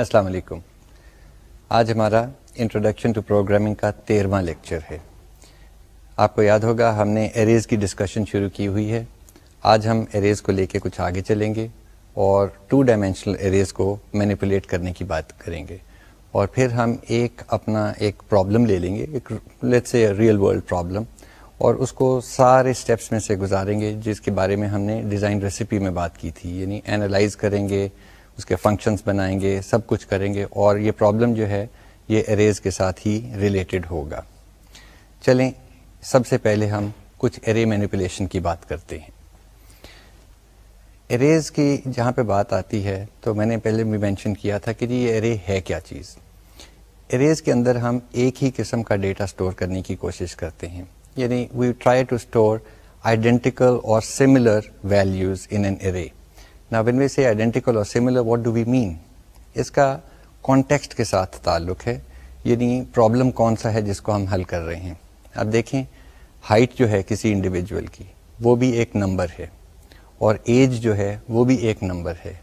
अस्सलाम वालेकुम आज हमारा इंट्रोडक्शन टू प्रोग्रामिंग का तेरहवा लेक्चर है आपको याद होगा हमने एरेज़ की डिस्कशन शुरू की हुई है आज हम एरेज़ को लेके कुछ आगे चलेंगे और टू डायमेंशनल एरेज़ को मैनिपुलेट करने की बात करेंगे और फिर हम एक अपना एक प्रॉब्लम ले लेंगे एक let's say real world problem और उसको सारे स्टेप्स में से गुजारेंगे जिसके बारे में हमने डिज़ाइन रेसिपी में बात की थी यानी एनालाइज करेंगे उसके फंक्शंस बनाएंगे सब कुछ करेंगे और ये प्रॉब्लम जो है ये एरेज़ के साथ ही रिलेटेड होगा चलें सबसे पहले हम कुछ एरे मैनिपुलेशन की बात करते हैं एरेज़ की जहाँ पे बात आती है तो मैंने पहले भी मेंशन किया था कि जी ये एरे है क्या चीज़ एरेज़ के अंदर हम एक ही किस्म का डेटा स्टोर करने की कोशिश करते हैं यानी we try to store identical और similar values in an array ना वन वी से आइडेंटिकल और similar what do we mean इसका कॉन्टेक्स्ट के साथ ताल्लुक है यानी प्रॉब्लम कौन सा है जिसको हम हल कर रहे हैं अब देखें हाइट जो है किसी इंडिविजुअल की वो भी एक नंबर है और एज जो है वो भी एक नंबर है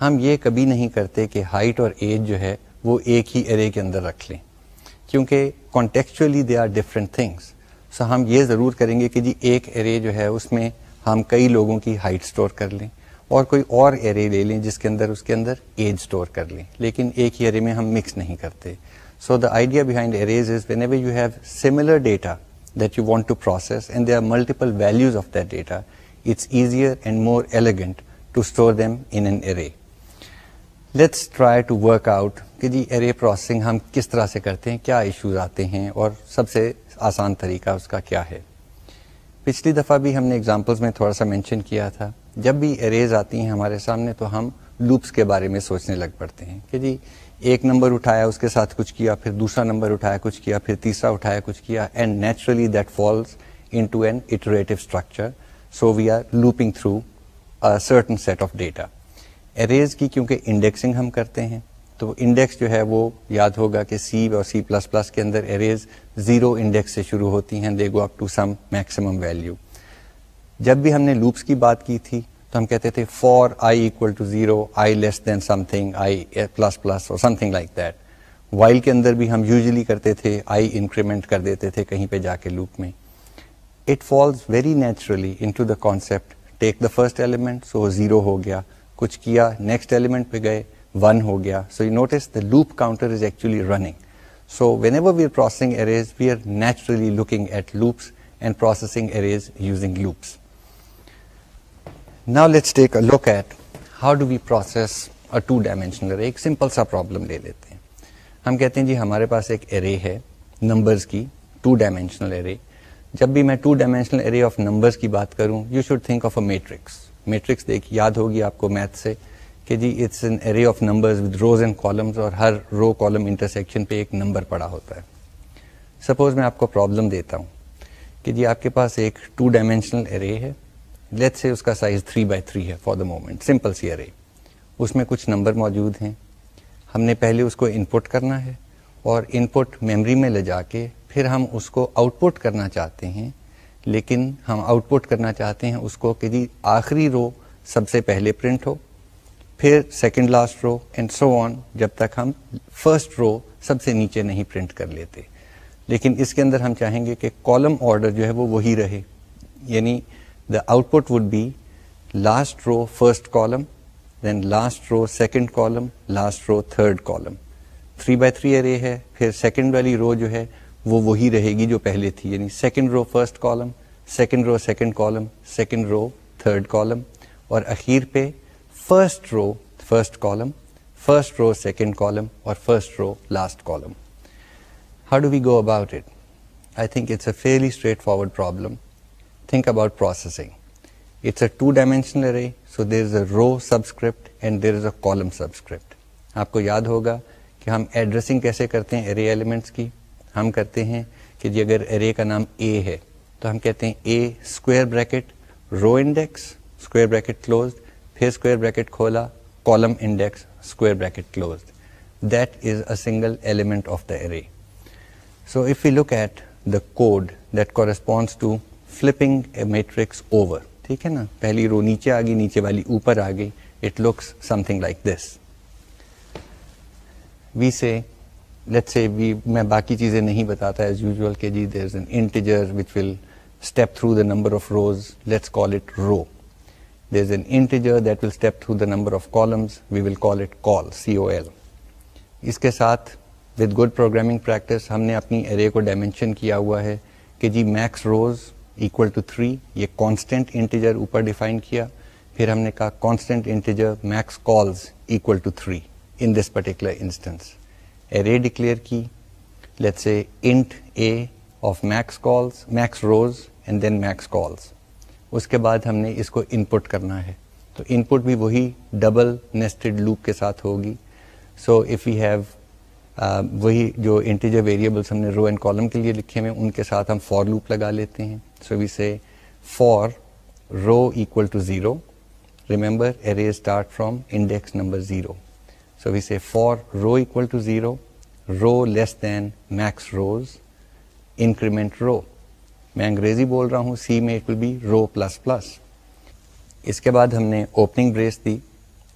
हम ये कभी नहीं करते कि हाइट और एज जो है वो एक ही एरे के अंदर रख लें क्योंकि contextually they are different things so हम ये ज़रूर करेंगे कि जी एक एरे जो है उसमें हम कई लोगों की हाइट स्टोर कर लें और कोई और एरे ले लें जिसके अंदर उसके अंदर एज स्टोर कर लें लेकिन एक ही एरे में हम मिक्स नहीं करते so the idea behind arrays is whenever you have similar data that you want to process and there are multiple values of that data, it's easier and more elegant to store them in an array. Let's try to work out कि जी array processing हम किस तरह से करते हैं क्या issues आते हैं और सबसे आसान तरीका उसका क्या है पिछली दफ़ा भी हमने एग्जाम्पल्स में थोड़ा सा मेंशन किया था जब भी एरेज आती हैं हमारे सामने तो हम लूप्स के बारे में सोचने लग पड़ते हैं कि जी एक नंबर उठाया उसके साथ कुछ किया फिर दूसरा नंबर उठाया कुछ किया फिर तीसरा उठाया कुछ किया and naturally that falls into an iterative structure so we are looping through certain set of data arrays की क्योंकि इंडेक्सिंग हम करते हैं तो इंडेक्स जो है वो याद होगा कि सी और सी प्लस प्लस के अंदर एरेज ज़ीरो इंडेक्स से शुरू होती हैं they go up to some maximum value जब भी हमने लूप्स की बात की थी तो हम कहते थे for i equal to zero i less than something i plus plus और समथिंग लाइक दैट वाइल के अंदर भी हम यूजली करते थे आई इंक्रीमेंट कर देते थे कहीं पे जाके लूप में it falls very naturally into the concept take the first element so zero हो गया कुछ किया नेक्स्ट एलिमेंट पे गए वन हो गया so you notice the loop counter is actually running so whenever we are processing arrays we are naturally looking at loops and processing arrays using loops now let's take a look at how do we process a two dimensional एक simple सा problem ले लेते हैं हम कहते हैं जी हमारे पास एक एरे है नंबर्स की टू डायमेंशनल एरे जब भी मैं two dimensional array of numbers की बात करूं you should think of a matrix matrix देख याद होगी आपको मैथ से कि जी it's an array of numbers with rows and columns और हर रो कॉलम इंटरसेक्शन पे एक नंबर पड़ा होता है सपोज मैं आपको प्रॉब्लम देता हूँ कि जी आपके पास एक टू डायमेंशनल एरे है लेट से उसका साइज़ थ्री बाई थ्री है फॉर द मोमेंट सिंपल सी अरे उसमें कुछ नंबर मौजूद हैं हमने पहले उसको इनपुट करना है और इनपुट मेमोरी में ले जाके फिर हम उसको आउटपुट करना चाहते हैं लेकिन हम आउटपुट करना चाहते हैं उसको कि जी आखिरी रो सबसे पहले प्रिंट हो फिर second last row and so on जब तक हम फर्स्ट रो सबसे नीचे नहीं प्रिंट कर लेते लेकिन इसके अंदर हम चाहेंगे कि कॉलम ऑर्डर जो है वो वही रहे यानी the output would be last row first column then last row second column last row third column three by three array है फिर सेकंड वाली रो जो है वो वही रहेगी जो पहले थी यानी second row first column second row second column second row third column और अखीर पे first row first column first row second column और first row last column how do we go about it I think it's a fairly straightforward problem think about processing. It's a two-dimensional array, so there is a row subscript and there is a column subscript. आपको याद होगा कि हम addressing कैसे करते हैं array elements की हम करते हैं कि जी अगर एरे का नाम ए है तो हम कहते हैं a square bracket row index square bracket close फिर स्क्वायर ब्रैकेट खोला column index square bracket close that is a single element of the So if we look at the code that corresponds to flipping a matrix over ठीक है ना पहली रो नीचे आ गई नीचे वाली ऊपर आ गई it looks something like this. We say, let's say we, मैं बाकी चीज़ें नहीं बताता as usual कि जी there's an integer which will step through the number of rows, let's call it row. There's an integer that will step through the number of columns, we will call it call, C-O-L. इसके साथ with good programming practice हमने अपनी array को dimension किया हुआ है कि जी max rows equal to three ये कांस्टेंट इंटीजर ऊपर डिफाइन किया फिर हमने कहा constant integer max cols equal to three in this particular instance array declare की let's say int a of max calls max rows and then max calls उसके बाद हमने इसको इनपुट करना है तो इनपुट भी वही डबल नेस्टेड लूप के साथ होगी सो इफ़ यू हैव वही जो इंटीजर वेरिएबल्स हमने रो एंड कॉलम के लिए लिखे हुए उनके साथ हम फॉर लूप लगा लेते हैं So we say for row equal to 0, remember arrays start from index number 0. So we say for row equal to 0, row less than max rows, increment row. मैं अंग्रेजी बोल रहा हूँ सी में it will be row plus plus इसके बाद हमने opening brace दी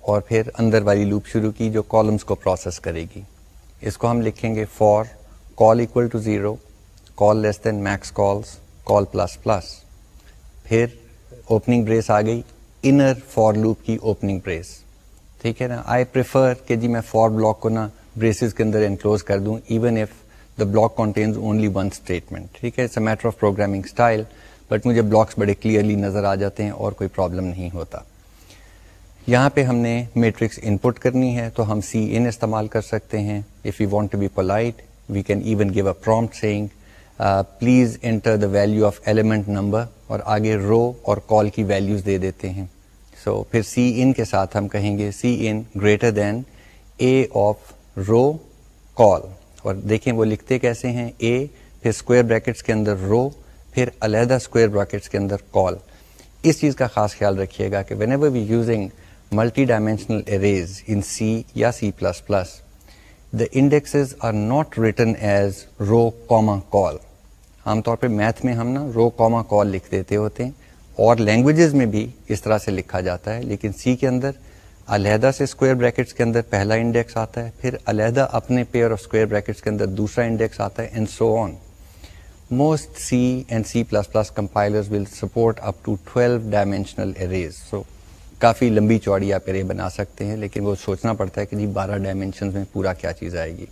और फिर अंदर वाली लूप शुरू की जो कॉलम्स को प्रोसेस करेगी इसको हम लिखेंगे for col equal to zero col less than max cols col plus plus फिर ओपनिंग ब्रेस आ गई इनर फॉर लूप की ओपनिंग ब्रेस ठीक है ना आई प्रेफर कि जी मैं फॉर ब्लॉक को ना ब्रेसेस के अंदर एनक्लोज कर दूं even if the block contains only one statement ठीक है it's a matter of programming style but मुझे ब्लॉक्स बड़े क्लियरली नज़र आ जाते हैं और कोई प्रॉब्लम नहीं होता यहाँ पे हमने मैट्रिक्स इनपुट करनी है तो हम सी इन इस्तेमाल कर सकते हैं if you want to be polite we can even give a prompt saying please enter the value of element number और आगे रो और कॉल की वैल्यूज़ दे देते हैं सो so, फिर सी इन के साथ हम कहेंगे cin greater than a of row col और देखें वो लिखते कैसे हैं ए फिर स्क्वायर ब्रैकेट्स के अंदर रो फिर अलहदा स्क्वायर ब्रैकेट्स के अंदर कॉल इस चीज़ का खास ख्याल रखिएगा कि whenever we using multi dimensional arrays in C या C plus plus the indexes are not written as row comma call आमतौर पे मैथ में हम ना रो कॉमा कॉल लिख देते होते हैं और लैंग्वेजेस में भी इस तरह से लिखा जाता है लेकिन सी के अंदर अलहदा से स्क्वायर ब्रैकेट्स के अंदर पहला इंडेक्स आता है फिर अलहदा अपने पेयर ऑफ स्क्वायर ब्रैकेट्स के अंदर दूसरा इंडेक्स आता है and so on most C and C++ compilers will support up to 12 dimensional arrays. So काफ़ी लंबी चौड़ी आप एरे बना सकते हैं लेकिन वो सोचना पड़ता है कि जी बारह डायमेंशन में पूरा क्या चीज़ आएगी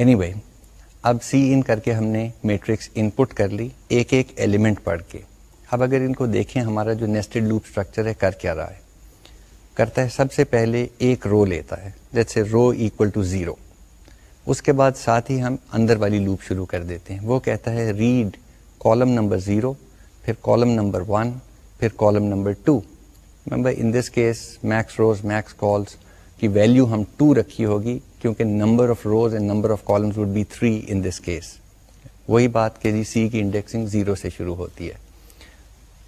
एनी anyway, अब सी इन करके हमने मैट्रिक्स इनपुट कर ली एक एक एलिमेंट पढ़ के अब अगर इनको देखें हमारा जो नेस्टेड लूप स्ट्रक्चर है कर क्या रहा है करता है सबसे पहले एक रो लेता है जैसे रो इक्वल टू ज़ीरो उसके बाद साथ ही हम अंदर वाली लूप शुरू कर देते हैं वो कहता है रीड कॉलम नंबर ज़ीरो फिर कॉलम नंबर वन फिर column number two remember in this case max rows max calls की वैल्यू हम टू रखी होगी क्योंकि number of rows and number of columns would be three in this case वही बात के जी सी की इंडेक्सिंग जीरो से शुरू होती है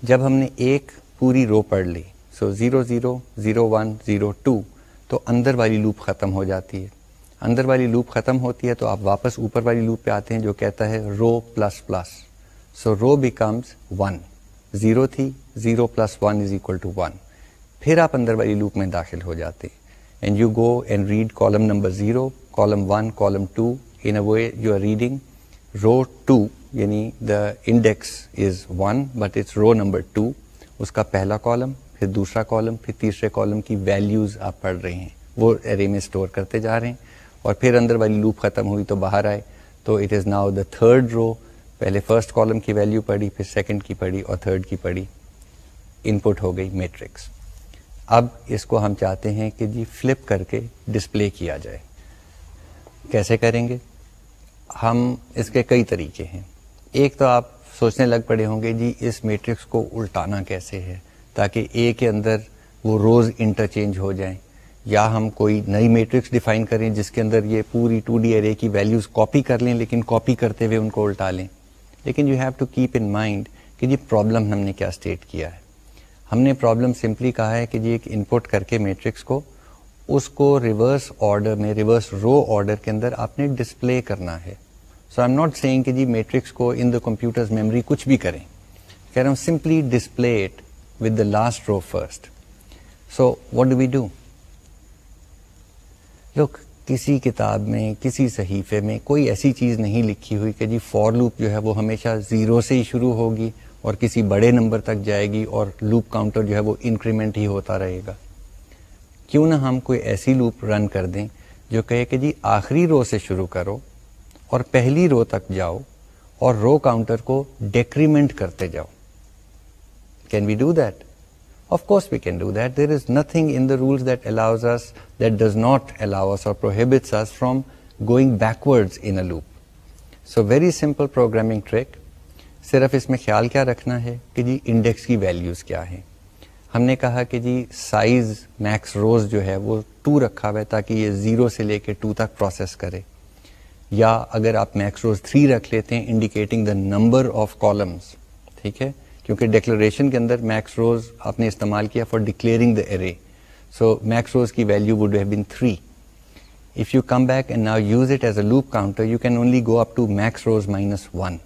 जब हमने एक पूरी रो पढ़ ली so zero zero zero one zero two तो अंदर वाली लूप ख़त्म हो जाती है अंदर वाली लूप ख़त्म होती है तो आप वापस ऊपर वाली लूप पे आते हैं जो कहता है row plus plus so row becomes one zero थी zero plus one is equal to one फिर आप अंदर वाली लूप में दाखिल हो जाते हैं and you go and read column number zero column one column two in a way you are reading row two यानी the index is one but it's row number two उसका पहला कॉलम फिर दूसरा कॉलम फिर तीसरे column की values आप पढ़ रहे हैं वो एरे में स्टोर करते जा रहे हैं और फिर अंदर वाली लूप ख़त्म हुई तो बाहर आए तो it is now the third row पहले फर्स्ट कॉलम की वैल्यू पढ़ी फिर सेकंड की पढ़ी और थर्ड की पढ़ी इनपुट हो गई मैट्रिक्स अब इसको हम चाहते हैं कि जी फ्लिप करके डिस्प्ले किया जाए कैसे करेंगे हम इसके कई तरीके हैं एक तो आप सोचने लग पड़े होंगे जी इस मैट्रिक्स को उल्टाना कैसे है ताकि ए के अंदर वो रोज़ इंटरचेंज हो जाएं या हम कोई नई मैट्रिक्स डिफाइन करें जिसके अंदर ये पूरी टू डी एरे की वैल्यूज़ कॉपी कर लें लेकिन कॉपी करते हुए उनको उल्टा लें लेकिन you have to keep in mind कि जी प्रॉब्लम हमने क्या स्टेट किया है हमने प्रॉब्लम सिंपली कहा है कि जी एक इनपुट करके मैट्रिक्स को उसको रिवर्स ऑर्डर में रिवर्स रो ऑर्डर के अंदर आपने डिस्प्ले करना है so I am not saying कि जी मैट्रिक्स को इन द कंप्यूटर्स मेमोरी कुछ भी करें कह रहा हूँ simply display it with the last row first so what do we do look किसी किताब में किसी सहीफे में कोई ऐसी चीज़ नहीं लिखी हुई कि जी फॉर लूप जो है वो हमेशा ज़ीरो से ही शुरू होगी और किसी बड़े नंबर तक जाएगी और लूप काउंटर जो है वो इंक्रीमेंट ही होता रहेगा क्यों ना हम कोई ऐसी लूप रन कर दें जो कहे कि जी आखिरी रो से शुरू करो और पहली रो तक जाओ और रो काउंटर को डेक्रीमेंट करते जाओ can we do that Of course, we can do that. There is nothing in the rules that allows us, that does not allow us or prohibits us from going backwards in a loop. So, very simple programming trick. सिर्फ इसमें ख्याल क्या रखना है कि जी index की values क्या हैं हमने कहा कि जी साइज़ मैक्स रोज़ जो है वो टू रखा हुआ है ताकि ये ज़ीरो से लेके टू तक प्रोसेस करे या अगर आप मैक्स रोज़ थ्री रख लेते हैं indicating the number of columns ठीक है क्योंकि डिक्लेरेशन के अंदर मैक्स रोज़ आपने इस्तेमाल किया for declaring the array so max rows की value would have been three if you come back and now use it as a loop counter you can only go up to max rows minus one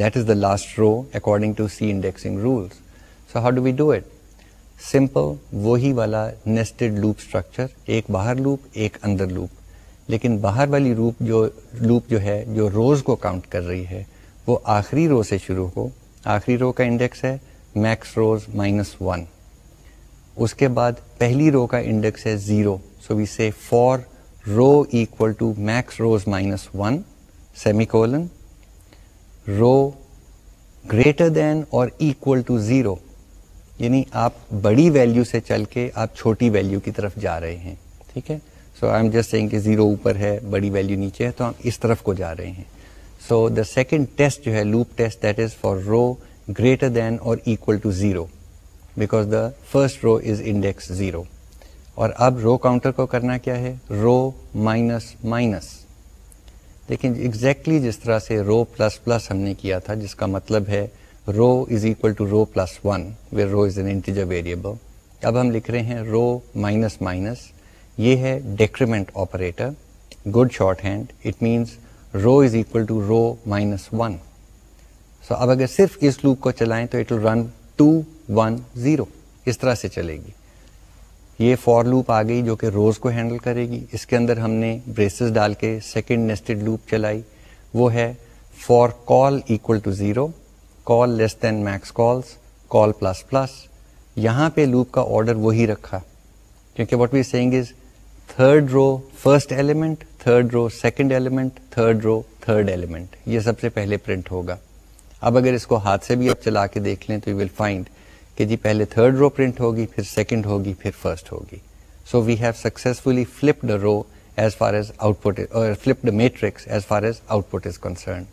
That is the last row according to C indexing rules. So how do we do it? Simple वही वाला nested loop structure एक बाहर loop एक अंदर loop लेकिन बाहर वाली loop जो लूप जो है जो रोज़ को काउंट कर रही है वो आखिरी रो से शुरू हो आखिरी रो का इंडेक्स है मैक्स रोज माइनस वन उसके बाद पहली रो का इंडेक्स है zero so we say for row equal to max rows minus one semicolon row greater than और इक्वल टू ज़ीरो यानी आप बड़ी वैल्यू से चल के आप छोटी वैल्यू की तरफ जा रहे हैं ठीक है so I am just saying कि ज़ीरो ऊपर है बड़ी वैल्यू नीचे है तो हम इस तरफ को जा रहे हैं सो द सेकेंड टेस्ट जो है loop test that is for row greater than or equal to zero because the first row is index zero और अब रो काउंटर को करना क्या है रो माइनस माइनस लेकिन एग्जैक्टली exactly जिस तरह से रो प्लस प्लस हमने किया था जिसका मतलब है row is equal to row plus one where row is an integer variable अब हम लिख रहे हैं रो माइनस माइनस ये है decrement operator good shorthand it means row is equal to row minus one so अब अगर सिर्फ इस लूप को चलाएं तो it will run two one zero इस तरह से चलेगी ये फॉर लूप आ गई जो कि रोज़ को हैंडल करेगी इसके अंदर हमने ब्रेसेस डाल के सेकेंड नेस्टेड लूप चलाई वो है for col equal to zero col less than max cols col plus plus यहाँ पे लूप का ऑर्डर वही रखा क्योंकि what we saying is third row first element third row second element third row third element ये सबसे पहले print होगा अब अगर इसको हाथ से भी आप चला के देख लें तो यू विल फाइंड कि जी पहले थर्ड रो प्रिंट होगी फिर सेकंड होगी फिर फर्स्ट होगी so we have successfully flip the row as far as output or flip the matrix as far as output is concerned.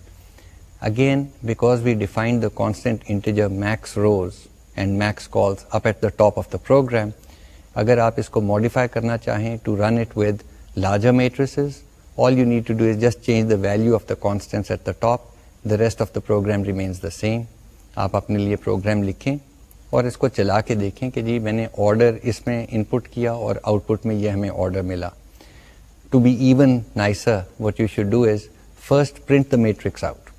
Again, because we defined the constant integer max rows and max calls up at the top of the program, अगर आप इसको modify करना चाहें to run it with larger matrices, all you need to do is just change the value of the constants at the top, the rest of the program remains the same. आप अपने लिए program लिखें और इसको चला के देखें कि जी मैंने ऑर्डर इसमें इनपुट किया और आउटपुट में ये हमें ऑर्डर मिला to be even nicer what you should do is first print the matrix out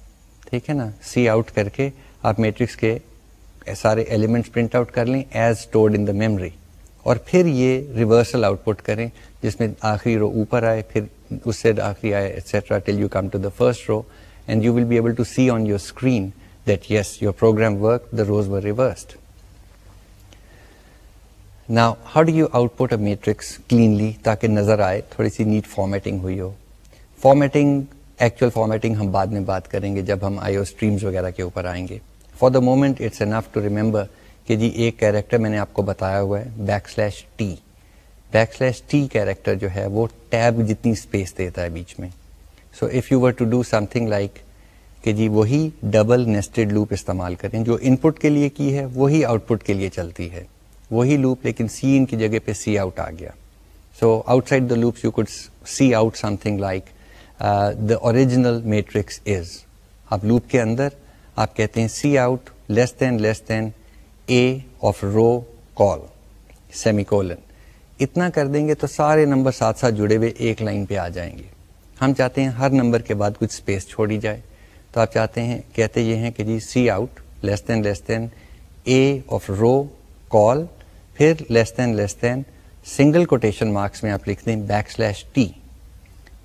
ठीक है ना सी आउट करके आप मैट्रिक्स के सारे एलिमेंट्स प्रिंट आउट कर लें as stored in the memory और फिर ये रिवर्सल आउटपुट करें जिसमें आखिरी रो ऊपर आए फिर उससे आखिरी आए etcetera till you come to the first row and you will be able to see on your screen that yes your program work the rows were reversed now how do you output a matrix cleanly ताकि नज़र आए थोड़ी C NEET formatting हुई हो formatting actual formatting हम बाद में बात करेंगे जब हम आईओ स्ट्रीम्स वगैरह के ऊपर आएंगे for the moment it's enough to remember कि जी एक कैरेक्टर मैंने आपको बताया हुआ है backslash t backslash t character जो है वो टैब जितनी स्पेस देता है बीच में so if you were to do something like कि जी वही डबल नेस्टेड लूप इस्तेमाल करें जो इनपुट के लिए की है वही आउटपुट के लिए चलती है वही लूप लेकिन सी इन की जगह पे सी आउट आ गया so outside the loops you could cout something like the original matrix is आप लूप के अंदर आप कहते हैं cout less than less than a of row col semicolon इतना कर देंगे तो सारे नंबर साथ साथ जुड़े हुए एक लाइन पे आ जाएंगे हम चाहते हैं हर नंबर के बाद कुछ स्पेस छोड़ी जाए तो आप चाहते हैं कहते ये हैं कि जी cout less than less than a of row col फिर less than less than single quotation marks में आप लिख दें बैक स्लैश टी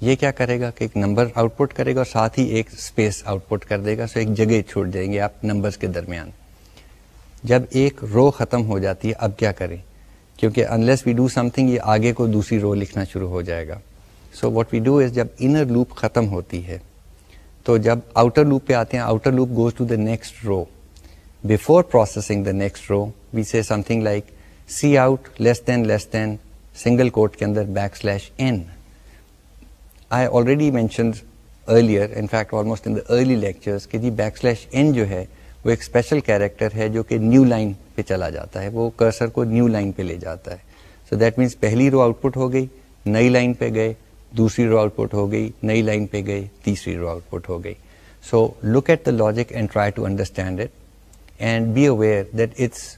ये क्या करेगा कि एक नंबर आउटपुट करेगा और साथ ही एक स्पेस आउटपुट कर देगा सो एक जगह छोड़ देंगे आप नंबर्स के दरमियान जब एक रो ख़त्म हो जाती है अब क्या करें क्योंकि अनलेस वी डू समथिंग ये आगे को दूसरी रो लिखना शुरू हो जाएगा so what we do is जब इनर लूप ख़त्म होती है तो जब आउटर लूप पे आते हैं outer loop goes to the next row before processing the next row we say something like cout less than less than single quote के अंदर backslash n I already mention earlier in fact almost in the early lectures कि जी back backslash N जो है वो एक special character है जो कि न्यू लाइन पे चला जाता है वो कर्सर को न्यू लाइन पे ले जाता है सो दैट मीन्स पहली रो आउटपुट हो गई नई लाइन पे गए दूसरी रो आउटपुट हो गई नई लाइन पे गए तीसरी रो आउटपुट हो गई so look at the logic and try to understand it and be aware that it's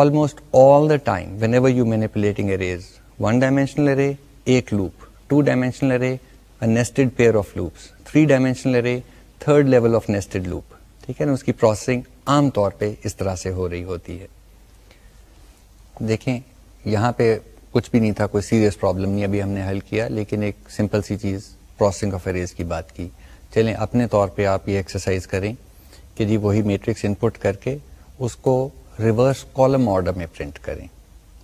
almost all the time whenever you're manipulating arrays. One-dimensional array, एक loop. Two-dimensional array, a nested pair of loops. Three-dimensional array, third level of nested loop. ठीक है ना उसकी processing आमतौर पे इस तरह से हो रही होती है देखें यहाँ पे कुछ भी नहीं था कोई सीरियस प्रॉब्लम नहीं अभी हमने हल किया लेकिन एक सिंपल सी चीज़ प्रोसेसिंग ऑफ अरेज की बात की चलें अपने तौर पे आप ये एक्सरसाइज करें कि जी वही मैट्रिक्स इनपुट करके उसको रिवर्स कॉलम ऑर्डर में प्रिंट करें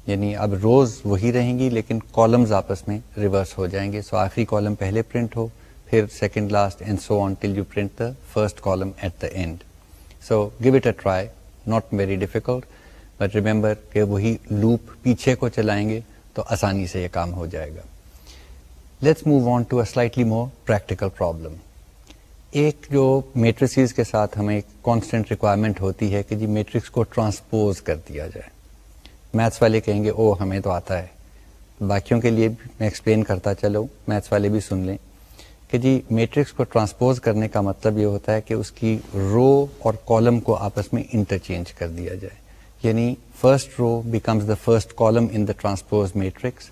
यानी अब रोज वही रहेंगी लेकिन कॉलम्स आपस में रिवर्स हो जाएंगे सो आखिरी कॉलम पहले प्रिंट हो फिर second last end so on till you print the first column at the end so give it a try not very difficult but remember कि वही लूप पीछे को चलाएंगे तो आसानी से ये काम हो जाएगा let's move on to a slightly more practical problem एक जो मेट्रिसेस के साथ हमें एक कॉन्स्टेंट रिक्वायरमेंट होती है कि जी मैट्रिक्स को ट्रांसपोज कर दिया जाए मैथ्स वाले कहेंगे ओ हमें तो आता है बाकियों के लिए भी मैं एक्सप्लेन करता चलो मैथ्स वाले भी सुन लें कि जी मेट्रिक्स को ट्रांसपोज करने का मतलब ये होता है कि उसकी रो और कॉलम को आपस में इंटरचेंज कर दिया जाए यानी first row becomes the first column in the transpose matrix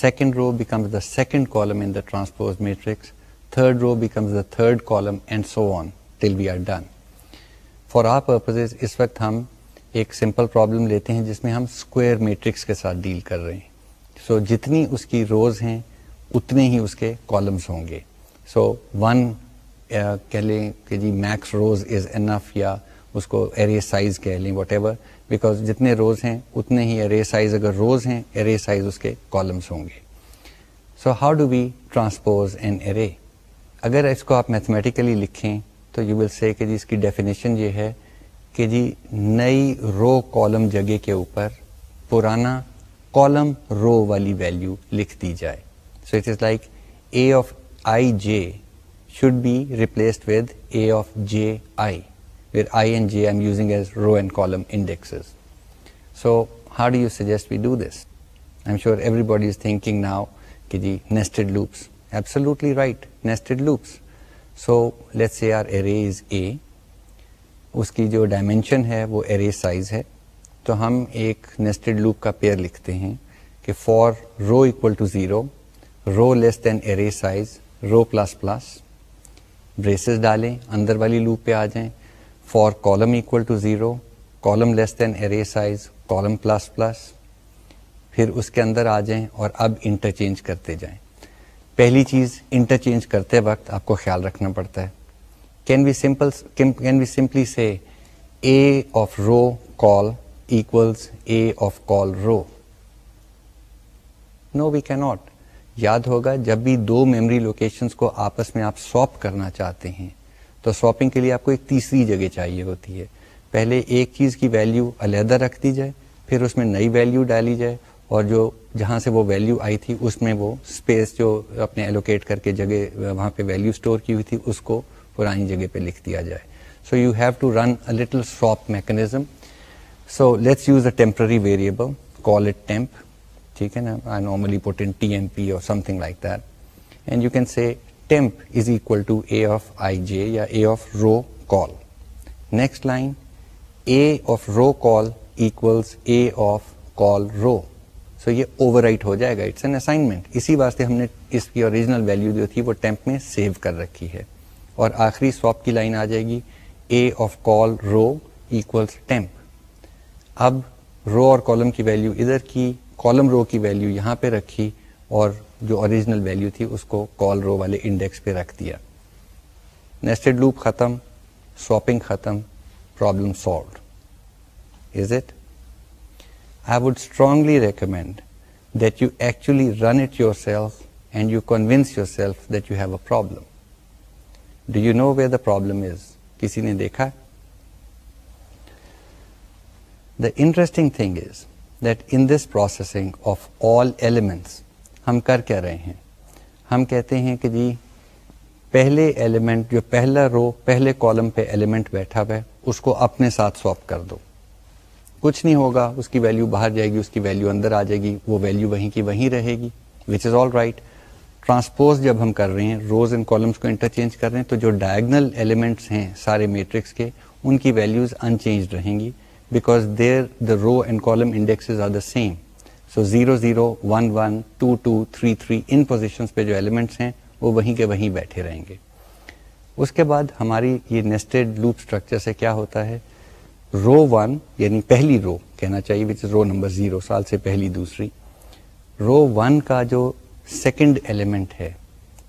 second row becomes the second column in the transpose matrix third row becomes the third column and so on till we are done. For our purposes इस वक्त हम एक simple problem लेते हैं जिसमें हम square matrix के साथ डील कर रहे हैं सो so, जितनी उसकी रोज हैं उतने ही उसके कॉलम्स होंगे सो वन कह लें कि जी मैक्स रोज इज़ इनफ या उसको एरे साइज कह लें वट एवर बिकॉज जितने रोज हैं उतने ही एरे साइज अगर रोज हैं एरे साइज उसके कॉलम्स होंगे so how do we transpose an array अगर इसको आप मैथमेटिकली लिखें तो यू विल से कि जी इसकी डेफिनेशन ये है कि जी नई रो कॉलम जगह के ऊपर पुराना कॉलम रो वाली वैल्यू लिख दी जाए so it is like A of I J should be replaced with A of ji, where i and j I'm using as row and column indexes. So how do you suggest we do this? I'm sure everybody is thinking now, ki ji, nested loops. Absolutely right, nested loops. So let's say our array is A, उसकी जो dimension है वो array size है तो हम एक nested loop का pair लिखते हैं कि for row equal to zero row less than array size row plus plus braces डालें अंदर वाली लूप पे आ जाएं for column equal to zero column less than array size column plus plus फिर उसके अंदर आ जाएं और अब इंटरचेंज करते जाएं पहली चीज़ इंटरचेंज करते वक्त आपको ख्याल रखना पड़ता है can we simple can we simply say A of row col equals a of call row. No, we cannot. याद होगा जब भी दो मेमोरी लोकेशंस को आपस में आप स्वॉप करना चाहते हैं तो स्वॉपिंग के लिए आपको एक तीसरी जगह चाहिए होती है पहले एक चीज़ की वैल्यू अलहदा रख दी जाए फिर उसमें नई वैल्यू डाली जाए और जो जहाँ से वो वैल्यू आई थी उसमें वो स्पेस जो अपने एलोकेट करके जगह वहाँ पे वैल्यू स्टोर की हुई थी उसको पुरानी जगह पे लिख दिया जाए so you have to run a little swap mechanism so let's use a temporary variable call it temp ठीक है ना I normally put in T M P or something like that and you can say temp is equal to A of I J या A of row col next line A of row col equals A of call row. So so ये over हो जाएगा it's an assignment इसी वास्ते हमने इसकी original value जो थी वो टेम्प में सेव कर रखी है और आखिरी स्वाप की लाइन आ जाएगी A of col row equals temp अब रो और कॉलम की वैल्यू इधर की कॉलम रो की वैल्यू यहाँ पे रखी और जो ओरिजिनल वैल्यू थी उसको कॉल रो वाले इंडेक्स पे रख दिया नेस्टेड लूप ख़त्म स्वॉपिंग ख़त्म problem solve is it I would strongly recommend that you actually run it yourself and you convince yourself that you have a problem. Do you know where the problem is? किसी ने देखा The interesting thing is that in this processing of all elements, हम कर क्या रहे हैं हम कहते हैं कि जी पहले एलिमेंट जो पहला रो पहले कॉलम पे एलिमेंट बैठा है उसको अपने साथ स्वॉप कर दो कुछ नहीं होगा उसकी वैल्यू बाहर जाएगी उसकी वैल्यू अंदर आ जाएगी वो वैल्यू वहीं की वहीं रहेगी which is all right transpose जब हम कर रहे हैं रोज एंड कॉलम्स को इंटरचेंज कर रहे हैं तो जो डायगनल एलिमेंट्स हैं सारे मेट्रिक्स के उनकी वैल्यूज अनचेंज रहेंगी because their the row and column indexes are the same so zero zero one one two two three three in position पे जो एलिमेंट्स हैं वो वहीं के वहीं बैठे रहेंगे उसके बाद हमारी ये नेस्टेड लूप स्ट्रक्चर से क्या होता है रो वन यानी पहली रो कहना चाहिए विच रो नंबर ज़ीरो साल से पहली दूसरी रो वन का जो सेकंड एलिमेंट है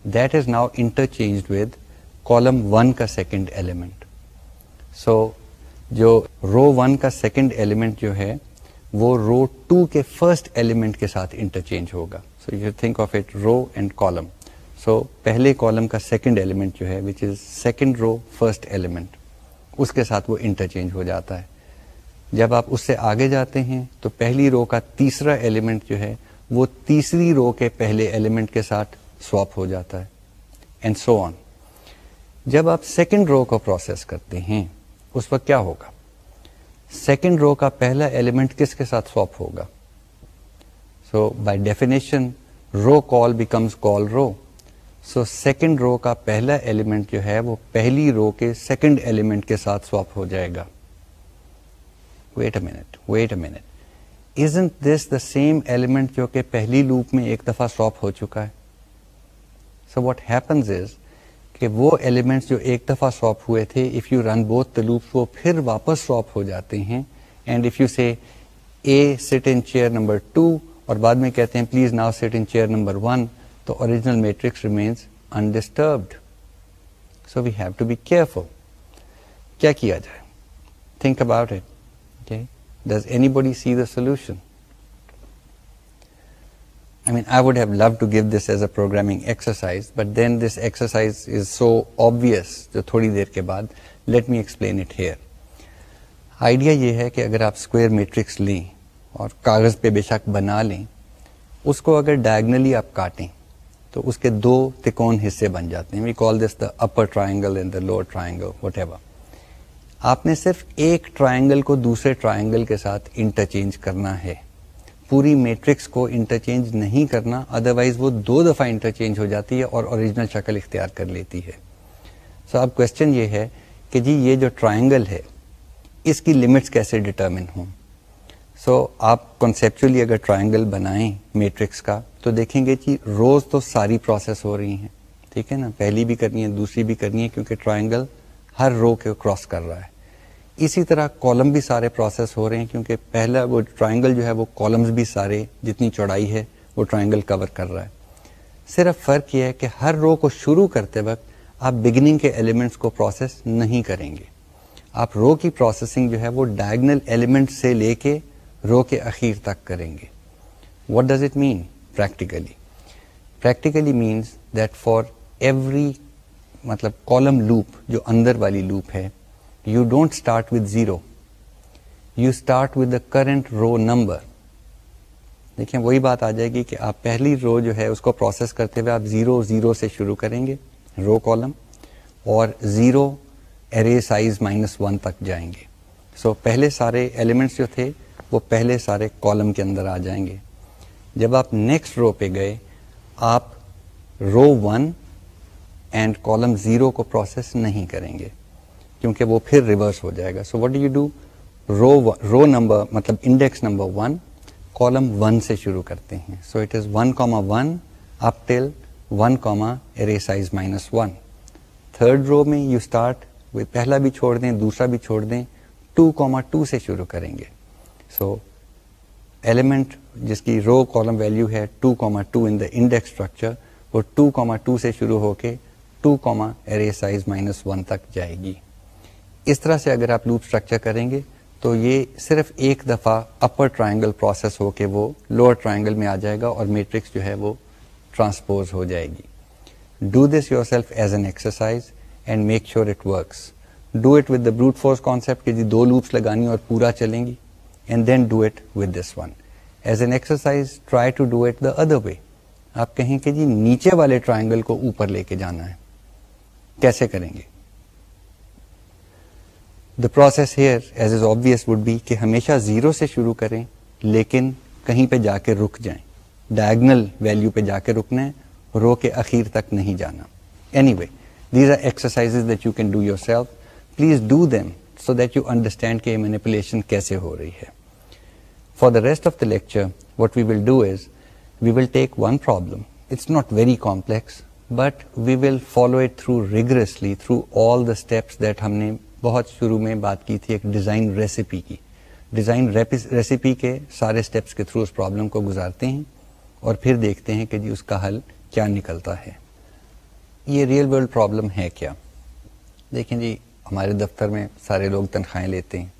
that is now interchange with column one का सेकंड एलिमेंट सो जो रो वन का सेकंड एलिमेंट जो है वो रो टू के फर्स्ट एलिमेंट के साथ इंटरचेंज होगा so you think of it row and column so पहले कॉलम का सेकंड एलिमेंट जो है which is second row first element उसके साथ वो इंटरचेंज हो जाता है जब आप उससे आगे जाते हैं तो पहली रो का तीसरा एलिमेंट जो है वो तीसरी रो के पहले एलिमेंट के साथ स्वॉप हो जाता है एंड सो ऑन जब आप सेकेंड रो को प्रोसेस करते हैं उस वक्त क्या होगा सेकेंड रो का पहला एलिमेंट किसके साथ स्वॉप होगा so by definition row col becomes col row so second row का पहला एलिमेंट जो है वो पहली रो के सेकंड एलिमेंट के साथ स्वैप हो जाएगा wait a minute wait a minute isn't this the same element जो कि पहली लूप में एक दफ़ा स्वैप हो चुका है सो व्हाट हैपन्स इज कि वो एलिमेंट्स जो एक दफ़ा स्वैप हुए थे if you run both the loops वो फिर वापस स्वैप हो जाते हैं and if you say A sit in chair number two और बाद में कहते हैं please now sit in chair number one the original matrix remains undisturbed. So we have to be careful. क्या किया जाए Think about it. Okay? Does anybody see the solution? I mean, I would have loved to give this as a programming exercise, but then this exercise is so obvious The थोड़ी देर के बाद let me explain it here. Idea ये है कि अगर आप square matrix लें और कागज़ पे बेशक बना लें उसको अगर डायगनली आप काटें तो उसके दो तिकोन हिस्से बन जाते हैं we call this the upper triangle and the lower triangle what आपने सिर्फ एक ट्राइंगल को दूसरे ट्राइंगल के साथ इंटरचेंज करना है पूरी मैट्रिक्स को इंटरचेंज नहीं करना अदरवाइज वो दो दफ़ा इंटरचेंज हो जाती है और ओरिजिनल शक्ल इख्तियार कर लेती है सो so, अब क्वेश्चन ये है कि जी ये जो ट्राइंगल है इसकी लिमिट्स कैसे डिटर्मिन हों सो so, आप कॉन्सेप्चुअली अगर ट्रायंगल बनाएं मैट्रिक्स का तो देखेंगे कि रोज़ तो सारी प्रोसेस हो रही हैं ठीक है ना पहली भी करनी है दूसरी भी करनी है क्योंकि ट्रायंगल हर रो के क्रॉस कर रहा है इसी तरह कॉलम भी सारे प्रोसेस हो रहे हैं क्योंकि पहला वो ट्रायंगल जो है वो कॉलम्स भी सारे जितनी चौड़ाई है वो ट्रायंगल कवर कर रहा है सिर्फ फ़र्क यह है कि हर रो को शुरू करते वक्त आप बिगिनिंग के एलिमेंट्स को प्रोसेस नहीं करेंगे आप रो की प्रोसेसिंग जो है वो डायगनल एलिमेंट से लेके रो के आखिर तक करेंगे what does it mean practically practically means that for every मतलब कॉलम लूप जो अंदर वाली लूप है you don't start with zero you start with the current row number देखिए वही बात आ जाएगी कि आप पहली रो जो है उसको प्रोसेस करते हुए आप ज़ीरो ज़ीरो से शुरू करेंगे रो कॉलम और zero array size minus one तक जाएंगे सो so, पहले सारे एलिमेंट्स जो थे वो पहले सारे कॉलम के अंदर आ जाएंगे जब आप नेक्स्ट रो पे गए आप row one and column zero को प्रोसेस नहीं करेंगे क्योंकि वो फिर रिवर्स हो जाएगा so what do you do row row number मतलब index number one column one से शुरू करते हैं so it is one comma one up till one comma array size minus one third row में यू स्टार्ट पहला भी छोड़ दें दूसरा भी छोड़ दें टू कॉमा टू से शुरू करेंगे सो एलिमेंट जिसकी रो कॉलम वैल्यू है two comma two in the index structure वो टू कॉमा टू से शुरू होके two comma array size minus one तक जाएगी इस तरह से अगर आप लूप स्ट्रक्चर करेंगे तो ये सिर्फ एक दफ़ा अपर ट्रायंगल प्रोसेस होके वो लोअर ट्रायंगल में आ जाएगा और मैट्रिक्स जो है वो ट्रांसपोज हो जाएगी do this yourself as an exercise and make sure it works do it with the brute force concept कि जी दो लूप्स लगानी और पूरा चलेंगी and then do it with this one. As an exercise, try to do it the other way. आप कहें कि जी नीचे वाले ट्रायंगल को ऊपर लेके जाना है कैसे करेंगे the process here as is obvious would be कि हमेशा जीरो से शुरू करें लेकिन कहीं पे जाके रुक जाएं डायगनल वैल्यू पे जाके रुकना है रो के आखिर तक नहीं जाना anyway these are exercise that you can do yourself please do them so that you understand कि मैनिपुलेशन कैसे हो रही है for the rest of the lecture what we will do is we will take one problem it's not very complex but we will follow it through rigorously through all the steps that हमने बहुत शुरू में बात की थी एक design recipe की design recipe के सारे स्टेप्स के थ्रू उस प्रॉब्लम को गुजारते हैं और फिर देखते हैं कि जी उसका हल क्या निकलता है ये रियल वर्ल्ड प्रॉब्लम है क्या देखें जी हमारे दफ्तर में सारे लोग तनख्वाहें लेते हैं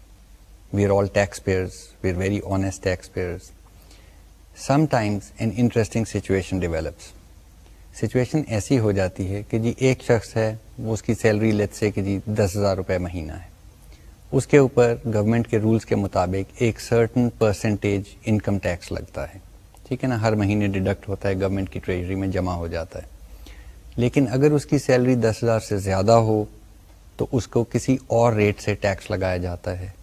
we are all tax payers we are very honest tax payers sometimes an interesting situation develops situation ऐसी हो जाती है कि जी एक शख्स है वो उसकी सैलरी लेट से कि जी दस हज़ार रुपये महीना है उसके ऊपर गवर्नमेंट के रूल्स के मुताबिक एक सर्टन परसेंटेज इनकम टैक्स लगता है ठीक है ना हर महीने डिडक्ट होता है गवर्नमेंट की ट्रेजरी में जमा हो जाता है लेकिन अगर उसकी सैलरी दस हज़ार से ज़्यादा हो तो उसको किसी और रेट से टैक्स लगाया जाता है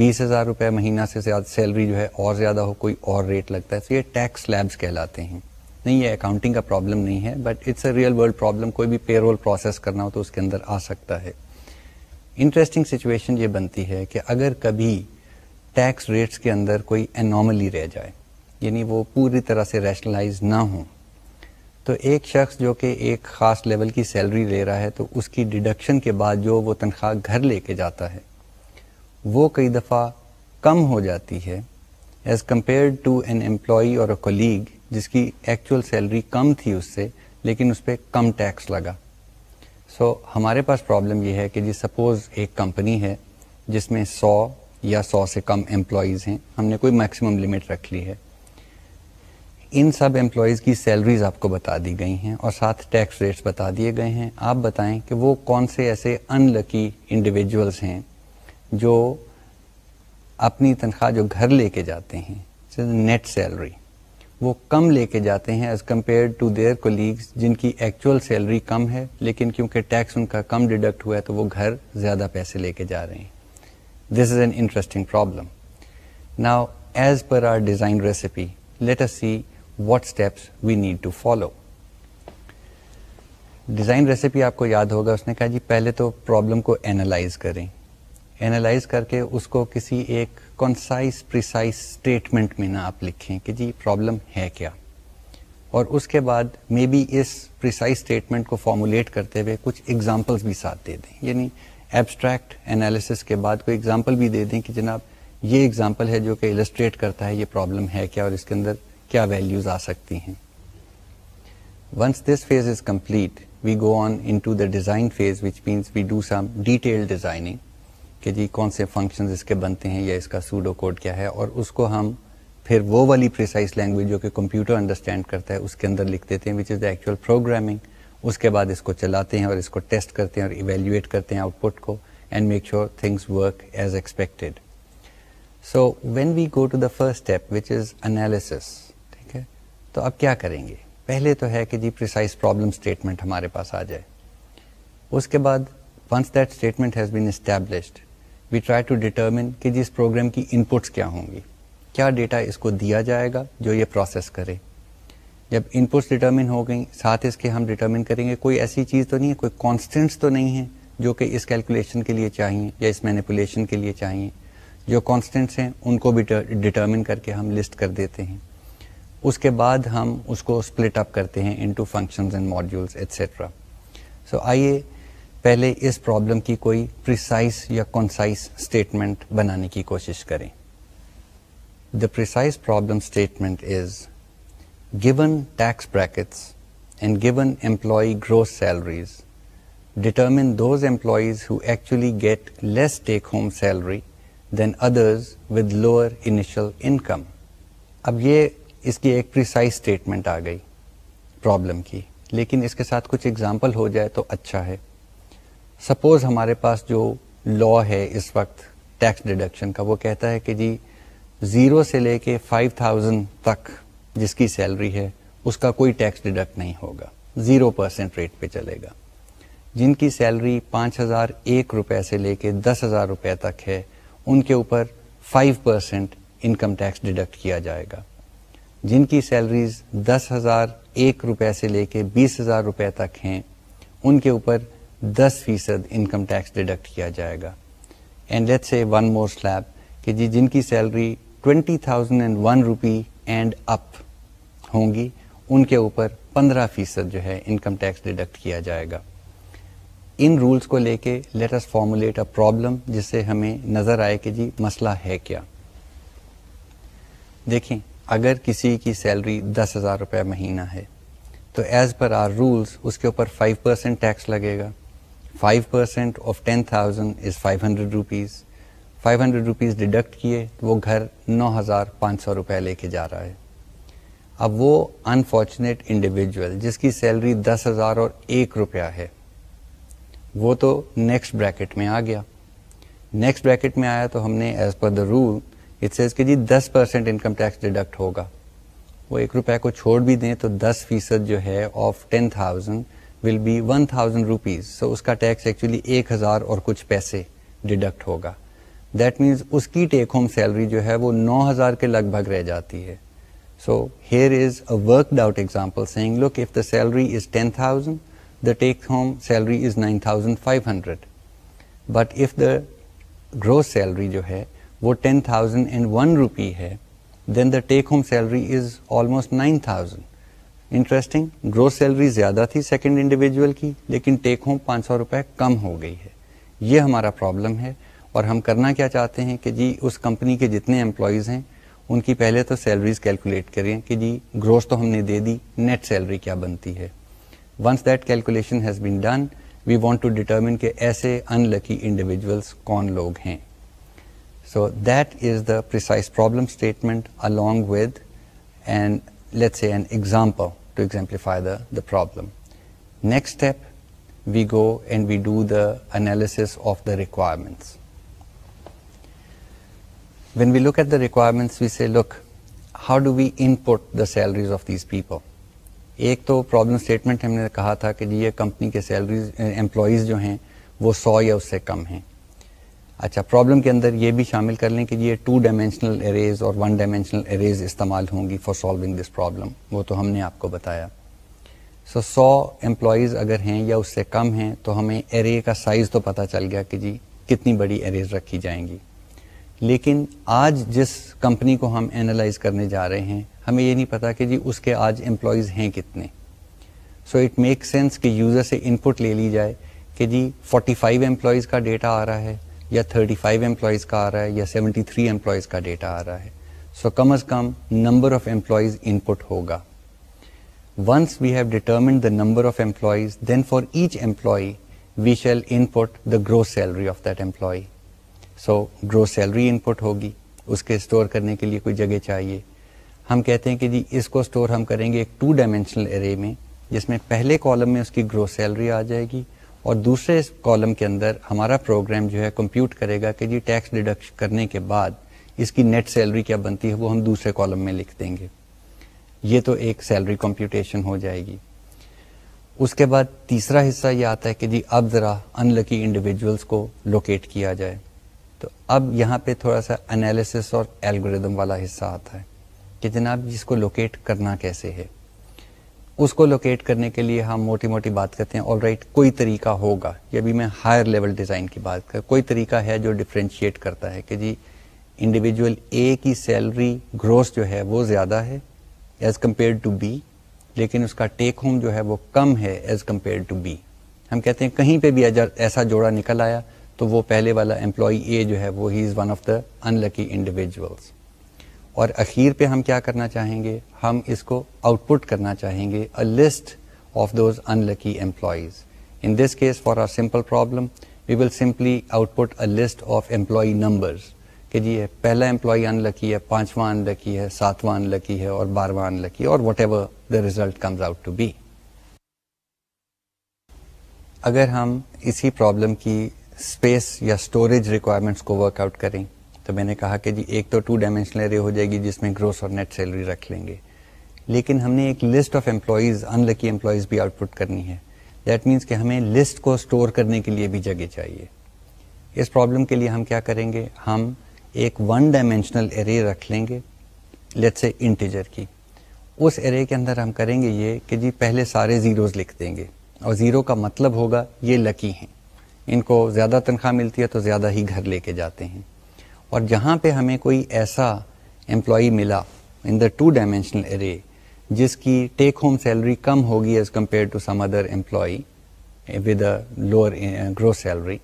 बीस हज़ार रुपये महीना से ज़्यादा सैलरी जो है और ज़्यादा हो कोई और रेट लगता है तो ये टैक्स स्लैब्स कहलाते हैं नहीं ये अकाउंटिंग का प्रॉब्लम नहीं है but it's a real world problem कोई भी पेरोल प्रोसेस करना हो तो उसके अंदर आ सकता है इंटरेस्टिंग सिचुएशन ये बनती है कि अगर कभी टैक्स रेट्स के अंदर कोई एनॉमली रह जाए यानी वो पूरी तरह से रैशनलाइज ना हो तो एक शख्स जो कि एक ख़ास लेवल की सैलरी ले रहा है तो उसकी डिडक्शन के बाद जो वो तनख्वाह घर लेके जाता है वो कई दफ़ा कम हो जाती है as compare to an employee or a colleague जिसकी एक्चुअल सैलरी कम थी उससे लेकिन उस पर कम टैक्स लगा सो so, हमारे पास प्रॉब्लम यह है कि जी सपोज़ एक कंपनी है जिसमें सौ या सौ से कम एम्प्लॉयज़ हैं हमने कोई मैक्सिमम लिमिट रख ली है इन सब एम्प्लॉयज़ की सैलरीज आपको बता दी गई हैं और साथ टैक्स रेट्स बता दिए गए हैं आप बताएं कि वो कौन से ऐसे अनलकी इंडिविजुअल्स हैं जो अपनी तनख्वाह जो घर लेके जाते हैं नेट सैलरी वो कम लेके जाते हैं as compare to their colleagues जिनकी एक्चुअल सैलरी कम है लेकिन क्योंकि टैक्स उनका कम डिडक्ट हुआ है तो वो घर ज़्यादा पैसे लेके जा रहे हैं this is an interesting problem now as per our design recipe let us see what steps we need to follow. Design recipe आपको याद होगा उसने कहा जी पहले तो प्रॉब्लम को एनालाइज करें एनालाइज करके उसको किसी एक कॉन्साइज प्रिसाइज स्टेटमेंट में ना आप लिखें कि जी प्रॉब्लम है क्या और उसके बाद मे बी इस प्रिसाइज स्टेटमेंट को फॉर्मुलेट करते हुए कुछ एग्जाम्पल्स भी साथ दे दें यानी एब्स्ट्रैक्ट एनालिसिस के बाद कोई एग्जाम्पल भी दे दें कि जनाब ये एग्जाम्पल है जो कि इलस्ट्रेट करता है ये प्रॉब्लम है क्या और इसके अंदर क्या वैल्यूज आ सकती हैं once this phase is complete we go on into the design phase which means we do some detailed designing कि जी कौन से फंक्शंस इसके बनते हैं या इसका सूडो कोड क्या है और उसको हम फिर वो वाली प्रिसाइज लैंग्वेज जो कि कंप्यूटर अंडरस्टैंड करता है उसके अंदर लिख देते हैं which is the actual programming उसके बाद इसको चलाते हैं और इसको टेस्ट करते हैं और इवेल्यूएट करते हैं आउटपुट को and make sure things work as expected so when we go to the first step which is analysis तो अब क्या करेंगे पहले तो है कि जी प्रिसाइज प्रॉब्लम स्टेटमेंट हमारे पास आ जाए उसके बाद once that statement has been established we try to determine कि जिस प्रोग्राम की इनपुट्स क्या होंगी क्या डेटा इसको दिया जाएगा जो ये प्रोसेस करे जब इनपुट्स डिटर्मिन हो गई साथ इसके हम डिटर्मिन करेंगे कोई ऐसी चीज़ तो नहीं है कोई कॉन्स्टेंट्स तो नहीं है जो कि इस कैलकुलेशन के लिए चाहिए या इस मैनिपुलेशन के लिए चाहिए जो कॉन्स्टेंट्स हैं उनको भी डिटर्मिन करके हम लिस्ट कर देते हैं उसके बाद हम उसको स्प्लिट अप करते हैं into functions and modules etcetera so आइए पहले इस प्रॉब्लम की कोई प्रिसाइज या कॉन्साइज स्टेटमेंट बनाने की कोशिश करें the precise problem statement is given tax brackets and given employee gross salaries, determine those employees who actually get less take-home salary than others with lower initial income. अब ये इसकी एक precise statement आ गई problem की लेकिन इसके साथ कुछ एग्जाम्पल हो जाए तो अच्छा है सपोज हमारे पास जो लॉ है इस वक्त टैक्स डिडक्शन का वो कहता है कि जी ज़ीरो से लेके फाइव थाउजेंड तक जिसकी सैलरी है उसका कोई टैक्स डिडक्ट नहीं होगा ज़ीरो परसेंट रेट पे चलेगा जिनकी सैलरी पाँच हज़ार एक रुपये से लेके दस हज़ार रुपये तक है उनके ऊपर five percent income tax deduct किया जाएगा जिनकी सैलरीज दस हज़ार एक रुपये से लेके बीस हज़ार रुपये तक हैं उनके ऊपर दस फीसद इनकम टैक्स डिडक्ट किया जाएगा and let's say one more slab कि जी जिनकी salary twenty thousand and one rupee and up होंगी उनके ऊपर पंद्रह फीसद जो है इनकम टैक्स डिडक्ट किया जाएगा इन रूल्स को लेके let us formulate a problem जिससे हमें नज़र आए कि जी मसला है क्या देखें अगर किसी की सैलरी दस हज़ार रुपये महीना है तो एज़ पर आर रूल्स उसके ऊपर फाइव परसेंट टैक्स लगेगा five percent of ten thousand is five hundred rupees five hundred rupees deduct किए तो वो घर नौ हज़ार पाँच सौ रुपये लेके जा रहा है अब वो अनफॉर्चुनेट इंडिविजुअल जिसकी सैलरी दस हज़ार और एक रुपया है वो तो नेक्स्ट ब्रैकेट में आ गया नेक्स्ट ब्रैकेट में आया तो हमने as per the rule it says कि जी 10 परसेंट इनकम टैक्स डिडक्ट होगा वो एक रुपए को छोड़ भी दें तो 10 फीसद जो है of 10,000 will be 1,000 thousand rupees so उसका टैक्स एक्चुअली एक हज़ार और कुछ पैसे डिडक्ट होगा दैट मीन्स उसकी टेक होम सैलरी जो है वो 9,000 के लगभग रह जाती है so here is a worked out example saying look if the salary is 10,000 the take home salary is 9500 but if the gross salary जो है वो ten thousand and one rupee है then the take home salary is almost nine thousand interesting growth salary ज़्यादा थी second individual की लेकिन take home पाँच सौ रुपये कम हो गई है ये हमारा प्रॉब्लम है और हम करना क्या चाहते हैं कि जी उस कंपनी के जितने एम्प्लॉयज़ हैं उनकी पहले तो सैलरीज कैलकुलेट करें कि जी ग्रोथ तो हमने दे दी नेट सैलरी क्या बनती है once that calculation has been done we want to determine के ऐसे अनलकी इंडिविजुअल्स कौन लोग हैं So that is the precise problem statement along with and let's say an example to exemplify the, the problem. Next step, we go and we do the analysis of the requirements. When we look at the requirements, we say, look, how do we input the salaries of these people? एक तो problem statement हमने कहा था कि ये company के salaries employees जो हैं वो सौ या उससे कम हैं अच्छा प्रॉब्लम के अंदर ये भी शामिल कर लें कि ये टू डायमेंशनल एरेज और वन डायमेंशनल एरेज इस्तेमाल होंगी फॉर सॉल्विंग दिस प्रॉब्लम वो तो हमने आपको बताया सो so, सौ एम्प्लॉयज़ अगर हैं या उससे कम हैं तो हमें एरे का साइज़ तो पता चल गया कि जी कितनी बड़ी एरेज रखी जाएंगी लेकिन आज जिस कंपनी को हम एनालाइज करने जा रहे हैं हमें ये नहीं पता कि जी उसके आज एम्प्लॉयज़ हैं कितने सो इट मेक सेंस कि यूज़र से इनपुट ले ली जाए कि जी 45 फाइव एम्प्लॉयज़ का डेटा आ रहा है या 35 एम्प्लॉयज़ का आ रहा है या 73 एम्प्लॉयज़ का डेटा आ रहा है सो so, कम अज़ कम नंबर ऑफ एम्प्लॉयज़ इनपुट होगा once we have determined the number of employees, then for each employee, we shall input the gross salary of that employee. So, gross salary input होगी उसके store करने के लिए कोई जगह चाहिए हम कहते हैं कि जी इसको स्टोर हम करेंगे एक टू डायमेंशनल एरे में जिसमें पहले कॉलम में उसकी ग्रोस सैलरी आ जाएगी और दूसरे इस कॉलम के अंदर हमारा प्रोग्राम जो है कंप्यूट करेगा कि जी टैक्स डिडक्ट करने के बाद इसकी नेट सैलरी क्या बनती है वो हम दूसरे कॉलम में लिख देंगे ये तो एक सैलरी कंप्यूटेशन हो जाएगी उसके बाद तीसरा हिस्सा ये आता है कि जी अब ज़रा अनलकी इंडिविजुअल्स को लोकेट किया जाए तो अब यहाँ पे थोड़ा सा एनालिसिस और एल्गोरिदम वाला हिस्सा आता है कि जनाब इसको लोकेट करना कैसे है उसको लोकेट करने के लिए हम मोटी मोटी बात करते हैं ऑल राइट कोई तरीका होगा ये भी मैं हायर लेवल डिज़ाइन की बात कर कोई तरीका है जो डिफ्रेंशिएट करता है कि जी इंडिविजुअल ए की सैलरी ग्रोस जो है वो ज़्यादा है एज़ कम्पेयर टू बी लेकिन उसका टेक होम जो है वो कम है एज़ कम्पेयर टू बी हम कहते हैं कहीं पे भी ऐसा जोड़ा निकल आया तो वो पहले वाला एम्प्लॉय ए जो है वो he is one of the unlucky individuals और अखीर पे हम क्या करना चाहेंगे हम इसको आउटपुट करना चाहेंगे a list of those unlucky employees In this case, for our simple problem, we will simply output a list of employee numbers. कि जी ये पहला एम्प्लॉय अनलकी है पांचवा अनलकी है सातवां अनलकी है और बारहवां अनलकी और whatever the result comes out to be अगर हम इसी प्रॉब्लम की स्पेस या स्टोरेज रिक्वायरमेंट्स को वर्कआउट करें तो मैंने कहा कि जी एक तो टू डायमेंशनल एरे हो जाएगी जिसमें ग्रोस और नेट सैलरी रख लेंगे लेकिन हमने एक list of employees unlucky employees भी आउटपुट करनी है दैट मीन्स कि हमें लिस्ट को स्टोर करने के लिए भी जगह चाहिए इस प्रॉब्लम के लिए हम क्या करेंगे हम एक वन डायमेंशनल एरे रख लेंगे लेट से इंटीजर की उस एरे के अंदर हम करेंगे ये कि जी पहले सारे ज़ीरोज़ लिख देंगे और ज़ीरो का मतलब होगा ये लकी हैं इनको ज़्यादा तनख्वाह मिलती है तो ज़्यादा ही घर लेके जाते हैं और जहाँ पे हमें कोई ऐसा एम्प्लॉय मिला in the two dimensional array जिसकी टेक होम सैलरी कम होगी as compared to some other employee with a lower growth salary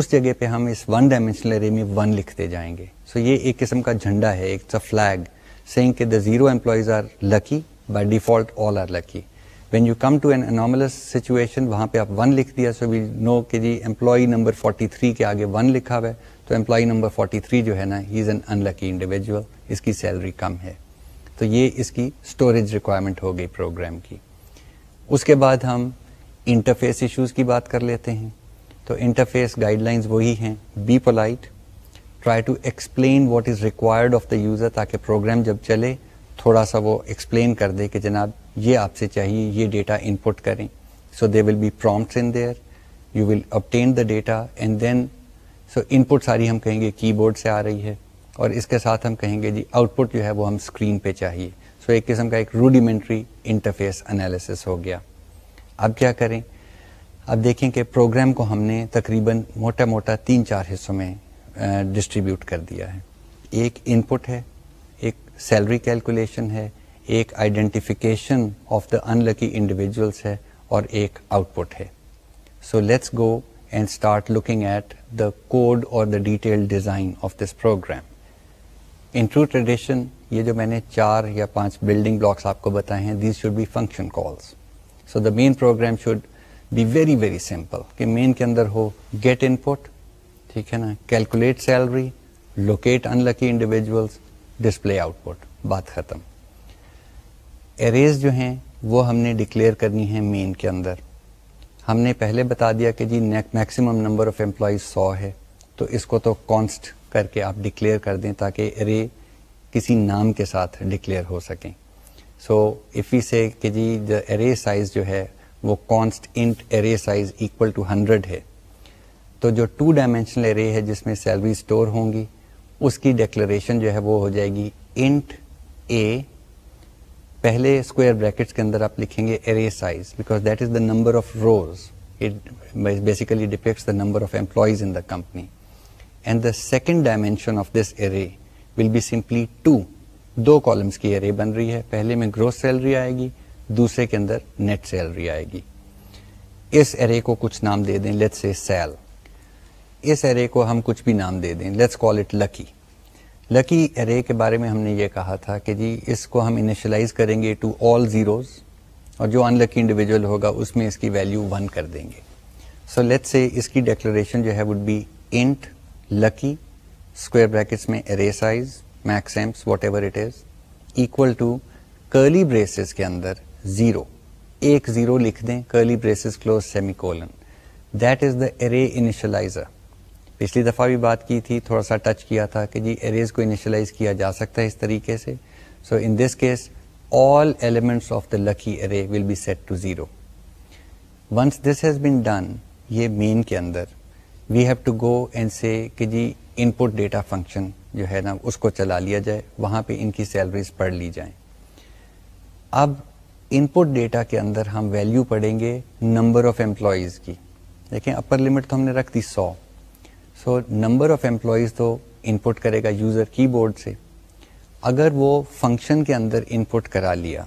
उस जगह पे हम इस वन डायमेंशनल एरे में वन लिखते जाएंगे सो so ये एक किस्म का झंडा है एक फ्लैग सेइंग कि the zero employees are lucky by default all are lucky when you come to an anomalous situation वहाँ पे आप वन लिख दिया सो वी नो कि जी एम्प्लॉय नंबर 43 के आगे वन लिखा हुआ है तो एम्प्लॉय नंबर 43 जो है ना he is an unlucky individual इसकी सैलरी कम है तो ये इसकी स्टोरेज रिक्वायरमेंट हो गई प्रोग्राम की उसके बाद हम इंटरफेस इश्यूज की बात कर लेते हैं तो इंटरफेस गाइडलाइंस वही हैं be polite try to explain what is required of the user ताकि प्रोग्राम जब चले थोड़ा सा वो एक्सप्लेन कर दे कि जनाब ये आपसे चाहिए ये डेटा इनपुट करें so there will be prompts in there you will obtain the data and then so so, input सारी हम कहेंगे कीबोर्ड से आ रही है और इसके साथ हम कहेंगे जी आउटपुट जो है वो हम स्क्रीन पे चाहिए सो so, एक किस्म का एक रूडिमेंट्री इंटरफेस एनालिसिस हो गया अब क्या करें अब देखें कि प्रोग्राम को हमने तकरीबन मोटा मोटा तीन चार हिस्सों में डिस्ट्रीब्यूट कर दिया है एक इनपुट है एक सैलरी कैलकुलेशन है एक identification of the unlucky individuals है और एक आउटपुट है so let's go and start looking at the code or the detailed design of this program. In true tradition, ये जो मैंने चार या पांच building blocks आपको बताए हैं these should be function calls. So the main program should be very very simple. कि main के अंदर हो get input, ठीक है ना calculate salary, locate unlucky individuals, display output. बात ख़त्म एरेज जो हैं वो हमने डिक्लेयर करनी है मेन के अंदर हमने पहले बता दिया कि जी मैक्सिमम नंबर ऑफ एम्प्लॉज सौ है तो इसको तो कॉन्स्ट करके आप डिक्लेयर कर दें ताकि अरे किसी नाम के साथ डिक्लेयर हो सकें सो इफ़ी से कि जी द एरे साइज जो है वो const int array size equal to hundred है तो जो टू डायमेंशनल एरे है जिसमें सैलरी स्टोर होंगी उसकी डिक्लेरेशन जो है वो हो जाएगी इंट ए पहले स्क्वायर ब्रैकेट्स के अंदर आप लिखेंगे array size because that is the number of rows it basically depicts the number of employees in the company and the second dimension of this array will be simply two दो columns की array बन रही है पहले में growth salary आएगी दूसरे के अंदर नेट सैलरी आएगी इस एरे को कुछ नाम दे दें लेट्स से सैल इस एरे को हम कुछ भी नाम दे दें let's call it lucky lucky array के बारे में हमने ये कहा था कि जी इसको हम इनिशलाइज करेंगे टू ऑल ज़ीरोज़ और जो अनलकी इंडिविजुअल होगा उसमें इसकी वैल्यू वन कर देंगे सो लेट्स से इसकी डेक्लरेशन जो है would be int lucky square brackets में array size max emps whatever it is equal to curly braces के अंदर ज़ीरो एक ज़ीरो लिख दें curly braces close semicolon that is the array initializer पिछली दफ़ा भी बात की थी थोड़ा सा टच किया था कि जी एरेज को इनिशलाइज किया जा सकता है इस तरीके से so in this case all elements of the lucky array will be set to zero. Once this has been done, ये mean के अंदर we have to go and say कि जी input data function जो है ना उसको चला लिया जाए वहाँ पे इनकी salaries पढ़ ली जाए अब इनपुट डेटा के अंदर हम वैल्यू पढ़ेंगे नंबर ऑफ एम्प्लॉयज़ की देखें अपर लिमिट तो हमने रख दी सौ सो नंबर ऑफ एम्प्लॉयज़ तो इनपुट करेगा यूज़र कीबोर्ड से अगर वो फंक्शन के अंदर इनपुट करा लिया